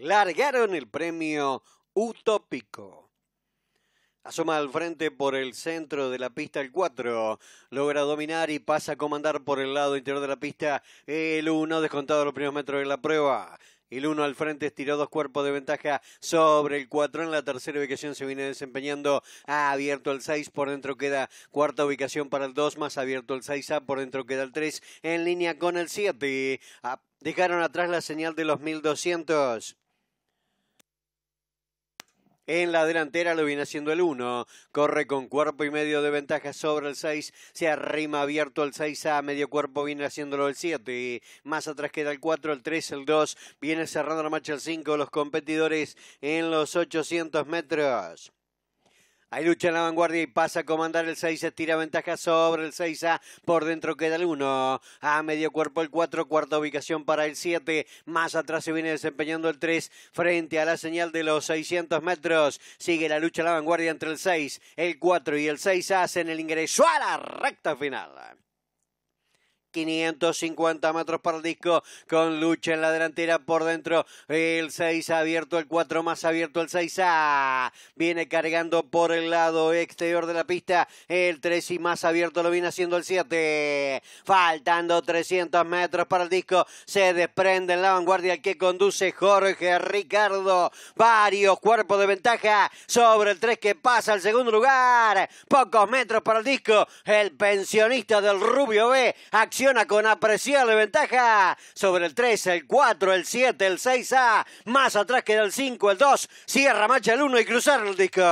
largaron el premio Utópico. Asoma al frente por el centro de la pista el 4. Logra dominar y pasa a comandar por el lado interior de la pista el 1, descontado los primeros metros de la prueba. El 1 al frente estiró dos cuerpos de ventaja sobre el 4. En la tercera ubicación se viene desempeñando. Ha abierto el 6. Por dentro queda cuarta ubicación para el 2. Más abierto el 6A. Por dentro queda el 3. En línea con el 7. Ah, dejaron atrás la señal de los 1200. En la delantera lo viene haciendo el 1. Corre con cuerpo y medio de ventaja sobre el 6. Se arrima abierto el 6 a medio cuerpo. Viene haciéndolo el 7. Más atrás queda el 4, el 3, el 2. Viene cerrando la marcha el 5. Los competidores en los 800 metros. Hay lucha en la vanguardia y pasa a comandar el 6, estira ventaja sobre el 6A, por dentro queda el 1, a medio cuerpo el 4, cuarta ubicación para el 7, más atrás se viene desempeñando el 3, frente a la señal de los 600 metros, sigue la lucha en la vanguardia entre el 6, el 4 y el 6A hacen el ingreso a la recta final. 550 metros para el disco con lucha en la delantera por dentro el 6 abierto el 4 más abierto el 6 a viene cargando por el lado exterior de la pista el 3 y más abierto lo viene haciendo el 7 faltando 300 metros para el disco se desprende en la vanguardia el que conduce Jorge Ricardo varios cuerpos de ventaja sobre el 3 que pasa al segundo lugar pocos metros para el disco el pensionista del Rubio B acción con apreciable ventaja sobre el 3, el 4, el 7, el 6A. Más atrás queda el 5, el 2. Cierra marcha el 1 y cruzar el disco.